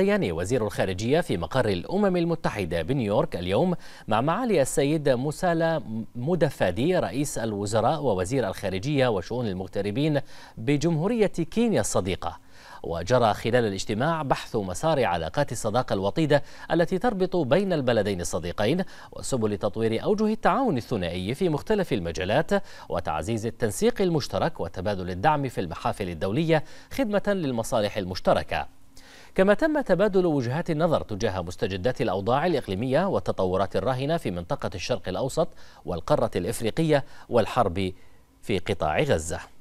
يعني وزير الخارجية في مقر الأمم المتحدة بنيويورك اليوم مع معالي السيد موسالا مدفادي رئيس الوزراء ووزير الخارجية وشؤون المغتربين بجمهورية كينيا الصديقة وجرى خلال الاجتماع بحث مسار علاقات الصداقة الوطيدة التي تربط بين البلدين الصديقين وسبل تطوير أوجه التعاون الثنائي في مختلف المجالات وتعزيز التنسيق المشترك وتبادل الدعم في المحافل الدولية خدمة للمصالح المشتركة كما تم تبادل وجهات النظر تجاه مستجدات الأوضاع الإقليمية والتطورات الراهنة في منطقة الشرق الأوسط والقارة الإفريقية والحرب في قطاع غزة